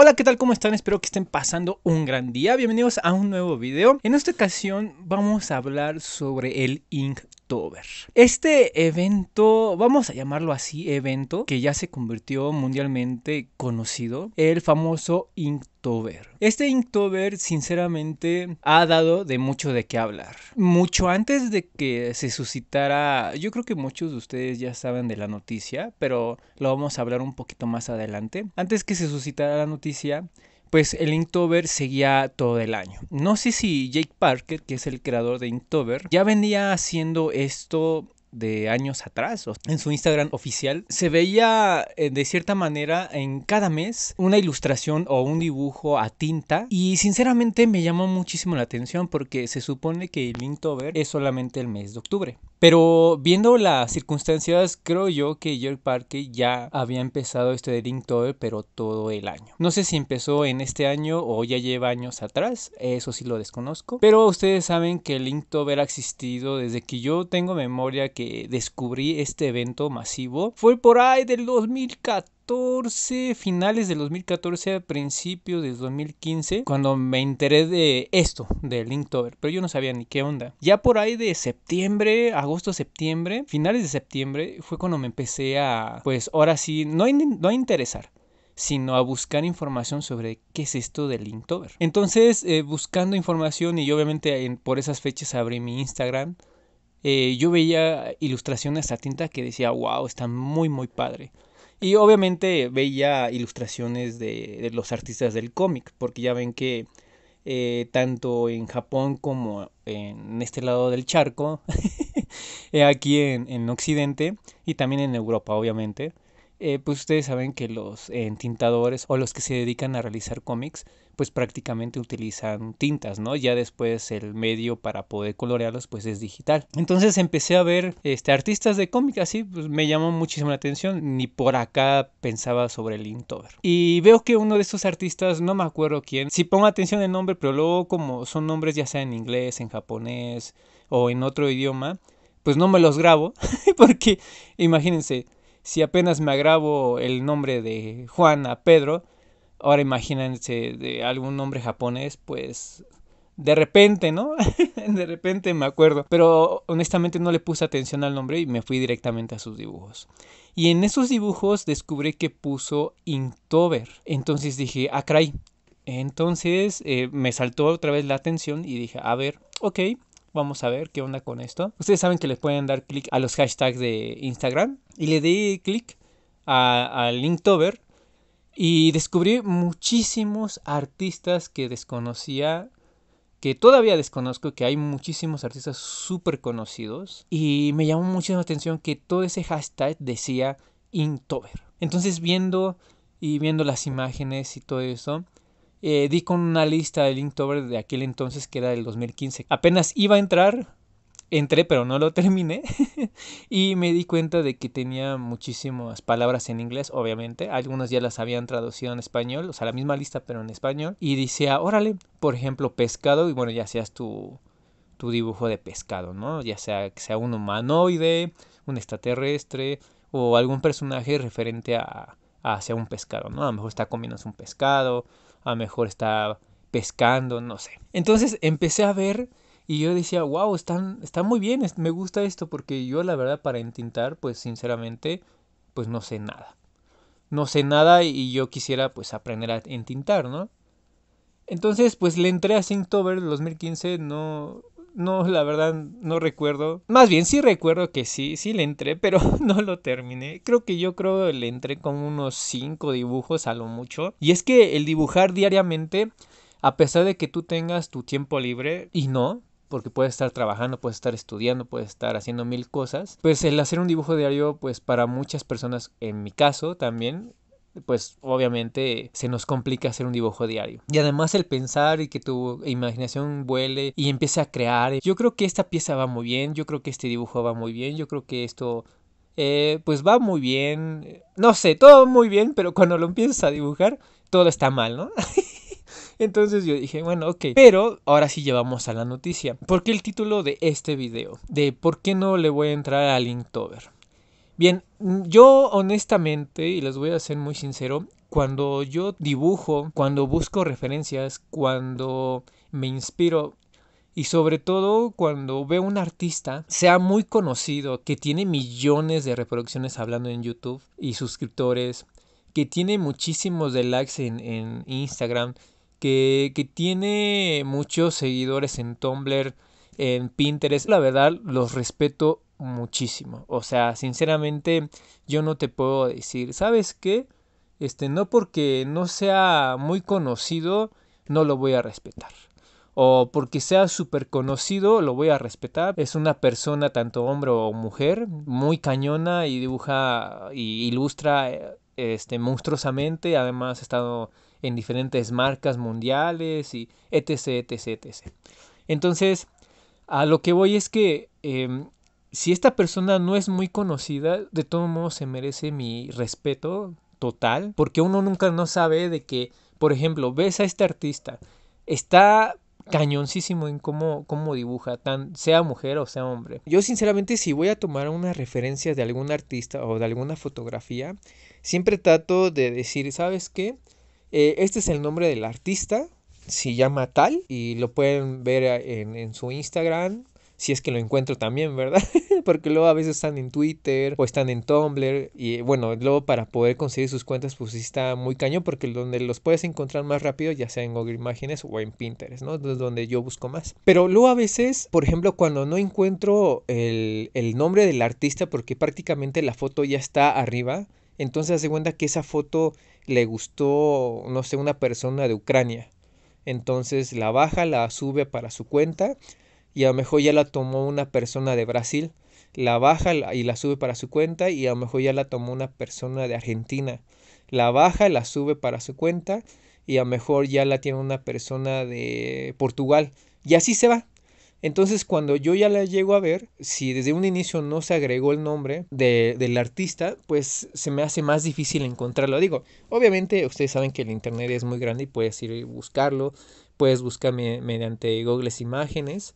Hola, ¿qué tal? ¿Cómo están? Espero que estén pasando un gran día. Bienvenidos a un nuevo video. En esta ocasión vamos a hablar sobre el Ink este evento, vamos a llamarlo así, evento, que ya se convirtió mundialmente conocido, el famoso Inktober. Este Inktober, sinceramente, ha dado de mucho de qué hablar. Mucho antes de que se suscitara, yo creo que muchos de ustedes ya saben de la noticia, pero lo vamos a hablar un poquito más adelante. Antes que se suscitara la noticia, pues el Inktober seguía todo el año. No sé si Jake Parker, que es el creador de Inktober, ya venía haciendo esto de años atrás. En su Instagram oficial se veía eh, de cierta manera en cada mes una ilustración o un dibujo a tinta y sinceramente me llamó muchísimo la atención porque se supone que Linktober es solamente el mes de octubre. Pero viendo las circunstancias, creo yo que York Parque ya había empezado este de Linktober, pero todo el año. No sé si empezó en este año o ya lleva años atrás, eso sí lo desconozco. Pero ustedes saben que Linktober ha existido desde que yo tengo memoria que descubrí este evento masivo fue por ahí del 2014, finales del 2014 a principios de 2015, cuando me enteré de esto, de Linktober, pero yo no sabía ni qué onda. Ya por ahí de septiembre, agosto, septiembre, finales de septiembre, fue cuando me empecé a, pues ahora sí, no, no a interesar, sino a buscar información sobre qué es esto de Linktober. Entonces, eh, buscando información y yo obviamente por esas fechas abrí mi Instagram eh, yo veía ilustraciones a tinta que decía, wow, está muy, muy padre. Y obviamente veía ilustraciones de, los artistas del cómic, porque ya ven que eh, tanto en Japón como en este lado del charco, eh, aquí en Occidente y también en Europa, obviamente, eh, pues ustedes saben que los eh, tintadores o los que se dedican a realizar cómics, pues prácticamente utilizan tintas, ¿no? Ya después el medio para poder colorearlos, pues es digital. Entonces empecé a ver este, artistas de cómics así pues, me llamó muchísimo la atención, ni por acá pensaba sobre el Inktober. Y veo que uno de estos artistas, no me acuerdo quién, si pongo atención el nombre, pero luego como son nombres ya sea en inglés, en japonés o en otro idioma, pues no me los grabo, porque imagínense, si apenas me agravo el nombre de Juan a Pedro, ahora imagínense de algún nombre japonés, pues de repente, ¿no? de repente me acuerdo. Pero honestamente no le puse atención al nombre y me fui directamente a sus dibujos. Y en esos dibujos descubrí que puso Inktober. Entonces dije, ah, Entonces eh, me saltó otra vez la atención y dije, a ver, ok, Vamos a ver qué onda con esto. Ustedes saben que les pueden dar clic a los hashtags de Instagram. Y le di clic al Inktober y descubrí muchísimos artistas que desconocía, que todavía desconozco, que hay muchísimos artistas súper conocidos. Y me llamó muchísimo la atención que todo ese hashtag decía Inktober. Entonces viendo y viendo las imágenes y todo eso, eh, di con una lista de Linktober de aquel entonces que era del 2015. Apenas iba a entrar, entré pero no lo terminé y me di cuenta de que tenía muchísimas palabras en inglés, obviamente. Algunas ya las habían traducido en español, o sea, la misma lista pero en español. Y decía, órale, por ejemplo, pescado y bueno, ya seas tu, tu dibujo de pescado, ¿no? Ya sea que sea un humanoide, un extraterrestre o algún personaje referente a, hacia un pescado, ¿no? A lo mejor está comiéndose un pescado, a lo mejor está pescando, no sé. Entonces empecé a ver y yo decía, wow, están, están muy bien, me gusta esto porque yo la verdad para entintar, pues sinceramente, pues no sé nada. No sé nada y yo quisiera pues aprender a entintar, ¿no? Entonces, pues le entré a Sinktober 2015, no, no, la verdad no recuerdo. Más bien sí recuerdo que sí, sí le entré, pero no lo terminé. Creo que yo creo le entré con unos cinco dibujos a lo mucho. Y es que el dibujar diariamente, a pesar de que tú tengas tu tiempo libre, y no, porque puedes estar trabajando, puedes estar estudiando, puedes estar haciendo mil cosas. Pues el hacer un dibujo diario, pues para muchas personas, en mi caso también, pues obviamente se nos complica hacer un dibujo diario. Y además el pensar y que tu imaginación vuele y empiece a crear. Yo creo que esta pieza va muy bien, yo creo que este dibujo va muy bien, yo creo que esto eh, pues va muy bien. No sé, todo muy bien, pero cuando lo empiezas a dibujar, todo está mal, ¿no? Entonces yo dije, bueno, ok. Pero ahora sí llevamos a la noticia. ¿Por qué el título de este video? De por qué no le voy a entrar a Linktober. Bien, mm, yo honestamente, y les voy a ser muy sincero, cuando yo dibujo, cuando busco referencias, cuando me inspiro y sobre todo cuando veo un artista sea muy conocido, que tiene millones de reproducciones hablando en YouTube y suscriptores, que tiene muchísimos de likes en, Instagram, que, que tiene muchos seguidores en Tumblr, en Pinterest, la verdad los respeto muchísimo. O sea, sinceramente yo no te puedo decir, ¿sabes qué? Este, no porque no sea muy conocido, no lo voy a respetar. O porque sea súper conocido, lo voy a respetar. Es una persona, tanto hombre o mujer, muy cañona y dibuja y ilustra eh, este, monstruosamente. Además, ha estado en diferentes marcas mundiales y etc, etc, etc. Entonces, a lo que voy es que em, si esta persona no es muy conocida, de todo modo se merece mi respeto total, porque uno nunca no sabe de que, por ejemplo, ves a este artista, está cañoncísimo en cómo, dibuja, tan, sea mujer o sea hombre. Yo sinceramente si voy a tomar una referencia de algún artista o de alguna fotografía, siempre trato de decir, ¿sabes qué? Eh, este es el nombre del artista, se llama tal y lo pueden ver eh, en, en su Instagram si es que lo encuentro también, ¿verdad? Porque luego a veces están en Twitter o están en Tumblr y bueno, luego para poder conseguir sus cuentas pues sí está muy caño porque donde los puedes encontrar más rápido ya sea en Google Imágenes o en Pinterest, ¿no? Es donde yo busco más. Pero luego a veces, por ejemplo, cuando no encuentro el, el nombre del artista porque prácticamente la foto ya está arriba, entonces hace cuenta que esa foto le gustó, no sé, una persona de Ucrania. Entonces la baja, la sube para su cuenta y a lo mejor ya la tomó una persona de Brasil, la baja y la sube para su cuenta y a lo mejor ya la tomó una persona de Argentina, la baja, y la sube para su cuenta y a lo mejor ya la tiene una persona de Portugal y así se va. Entonces cuando yo ya la llego a ver, si desde un inicio no se agregó el nombre de, del artista, pues se me hace más difícil encontrarlo. Digo, obviamente ustedes saben que el Internet es muy grande y puedes ir y buscarlo, puedes buscar mediante Google Imágenes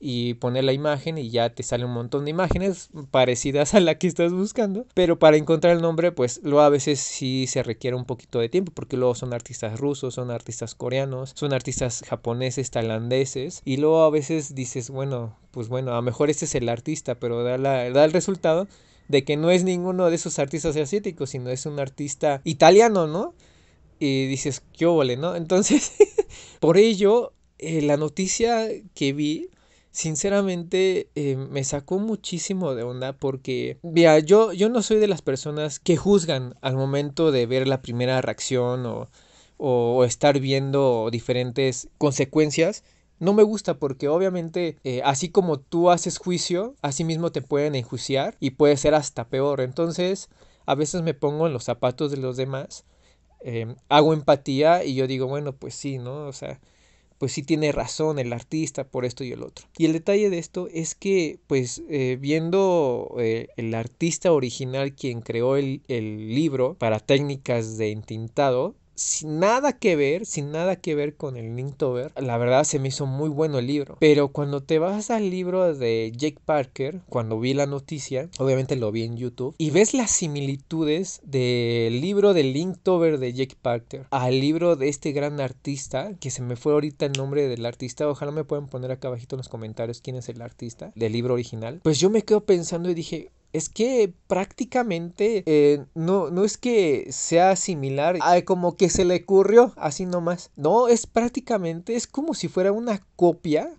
y poner la imagen y ya te sale un montón de imágenes parecidas a la que estás buscando. Pero para encontrar el nombre, pues lo a veces sí se requiere un poquito de tiempo porque luego son artistas rusos, son artistas coreanos, son artistas japoneses, tailandeses y luego a veces dices, bueno, pues bueno, a lo mejor este es el artista, pero da, el resultado de que no es ninguno de esos artistas asiáticos, sino es un artista italiano, ¿no? Y dices, qué vole, ¿no? Entonces, por ello, eh, la noticia que vi sinceramente eh, me sacó muchísimo de onda porque, mira, yo, yo no soy de las personas que juzgan al momento de ver la primera reacción o, estar viendo diferentes consecuencias. No me gusta porque obviamente eh, así como tú haces juicio, así mismo te pueden enjuiciar y puede ser hasta peor. Entonces, a veces me pongo en los zapatos de los demás, eh, hago empatía y yo digo, bueno, pues sí, ¿no? O sea, pues sí tiene razón el artista por esto y el otro. Y el detalle de esto es que pues eh, viendo eh, el artista original quien creó el, el libro para técnicas de entintado, sin nada que ver, sin nada que ver con el Linktober, la verdad se me hizo muy bueno el libro. Pero cuando te vas al libro de Jake Parker, cuando vi la noticia, obviamente lo vi en YouTube, y ves las similitudes del libro de Linktober de Jake Parker al libro de este gran artista, que se me fue ahorita el nombre del artista, ojalá me puedan poner acá abajito en los comentarios quién es el artista del libro original, pues yo me quedo pensando y dije, es que prácticamente eh, no, no es que sea similar a como que se le ocurrió así nomás. No, es prácticamente, es como si fuera una copia,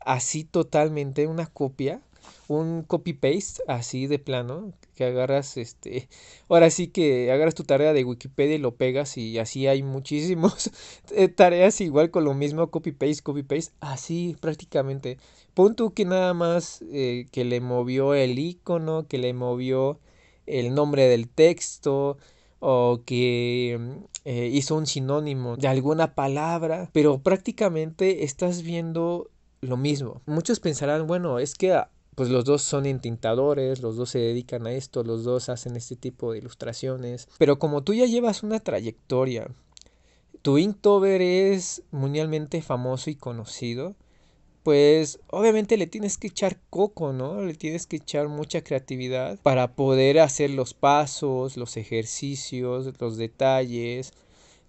así totalmente una copia un copy-paste así de plano, que agarras este, ahora sí que agarras tu tarea de Wikipedia y lo pegas y así hay muchísimos eh, tareas igual con lo mismo, copy-paste, copy-paste, así prácticamente. Punto que nada más eh, que le movió el icono, que le movió el nombre del texto o que eh, hizo un sinónimo de alguna palabra, pero prácticamente estás viendo lo mismo. Muchos pensarán, bueno, es que pues los dos son entintadores, los dos se dedican a esto, los dos hacen este tipo de ilustraciones. Pero como tú ya llevas una trayectoria, tu Inktober es mundialmente famoso y conocido, pues obviamente le tienes que echar coco, ¿no? Le tienes que echar mucha creatividad para poder hacer los pasos, los ejercicios, los detalles,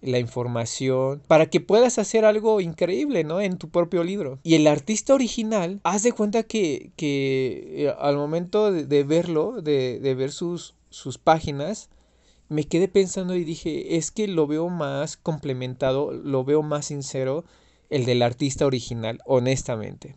la información, para que puedas hacer algo increíble, ¿no? En tu propio libro. Y el artista original, haz de cuenta que, que eh, al momento de, verlo, de, de, ver sus, sus páginas, me quedé pensando y dije, es que lo veo más complementado, lo veo más sincero el del artista original, honestamente.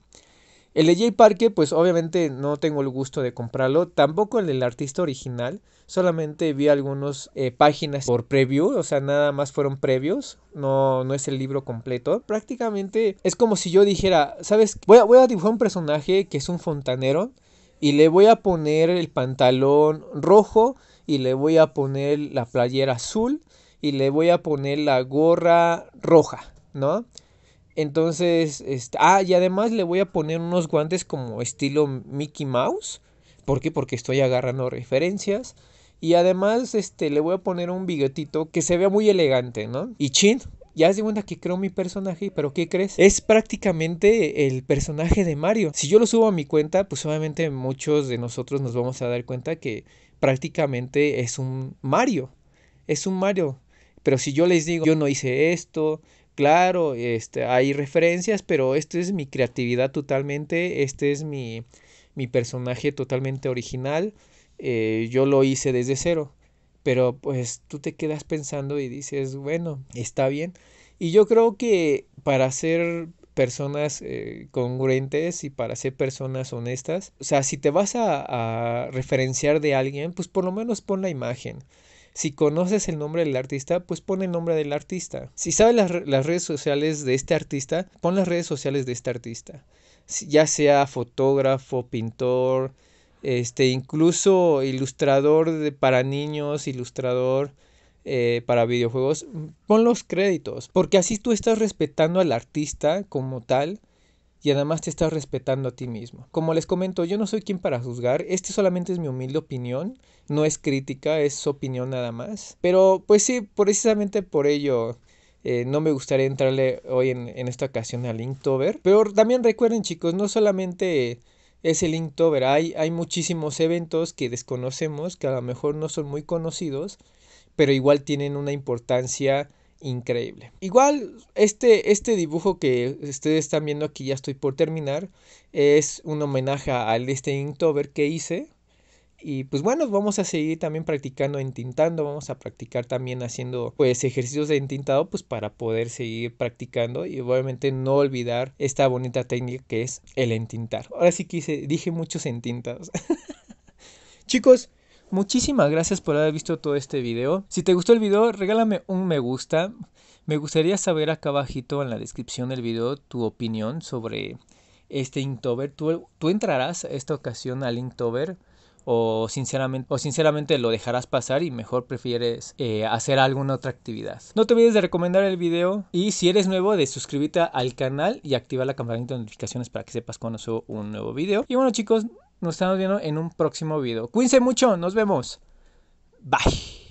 El de Jay Parque, pues obviamente no tengo el gusto de comprarlo, tampoco el del artista original, solamente vi algunas eh, páginas por preview, o sea, nada más fueron previos, no, no es el libro completo. Prácticamente es como si yo dijera, ¿sabes? Voy a, voy a dibujar un personaje que es un fontanero y le voy a poner el pantalón rojo y le voy a poner la playera azul y le voy a poner la gorra roja, ¿no? Entonces, este, ah, y además le voy a poner unos guantes como estilo Mickey Mouse. ¿Por qué? Porque estoy agarrando referencias. Y además, este, le voy a poner un bigotito que se vea muy elegante, ¿no? Y chin, ya se cuenta que creo mi personaje, pero ¿qué crees? Es prácticamente el personaje de Mario. Si yo lo subo a mi cuenta, pues obviamente muchos de nosotros nos vamos a dar cuenta que prácticamente es un Mario. Es un Mario. Pero si yo les digo, yo no hice esto, Claro, este, hay referencias, pero esto es mi creatividad totalmente, este es mi, mi personaje totalmente original, eh, yo lo hice desde cero, pero pues tú te quedas pensando y dices, bueno, está bien. Y yo creo que para ser personas eh, congruentes y para ser personas honestas, o sea, si te vas a, a referenciar de alguien, pues por lo menos pon la imagen. Si conoces el nombre del artista, pues pon el nombre del artista. Si sabes las, redes sociales de este artista, pon las redes sociales de este artista. ya sea fotógrafo, pintor, este, incluso ilustrador para niños, ilustrador eh, para videojuegos, mm, pon los créditos, porque así tú estás respetando al artista como tal y además te estás respetando a ti mismo. Como les comento, yo no soy quien para juzgar, este solamente es mi humilde opinión, no es crítica, es opinión nada más. Pero pues sí, precisamente por ello eh, no me gustaría entrarle hoy en, esta ocasión al Inktober. Pero también recuerden chicos, no solamente es el Inktober, hay, hay muchísimos eventos que desconocemos, que a lo mejor no son muy conocidos, pero igual tienen una importancia increíble. Igual, este, este dibujo que ustedes están viendo aquí, ya estoy por terminar, es un homenaje al este Inktober que hice. Y pues bueno, vamos a seguir también practicando entintando, vamos a practicar también haciendo pues ejercicios de entintado pues para poder seguir practicando y obviamente no olvidar esta bonita técnica que es el entintar. Ahora sí que dije muchos entintados. Chicos, Muchísimas gracias por haber visto todo este video. Si te gustó el video, regálame un me gusta. Me gustaría saber acá abajito en la descripción del video tu opinión sobre este Inktober. ¿Tú, entrarás esta ocasión al Inktober? o sinceramente, o sinceramente lo dejarás pasar y mejor prefieres eh, hacer alguna otra actividad. No te olvides de recomendar el video y si eres nuevo de suscribirte al canal y activar la campanita de notificaciones para que sepas cuando subo un nuevo video. Y bueno chicos, nos estamos viendo en un próximo video. Cuídense mucho, nos vemos. Bye.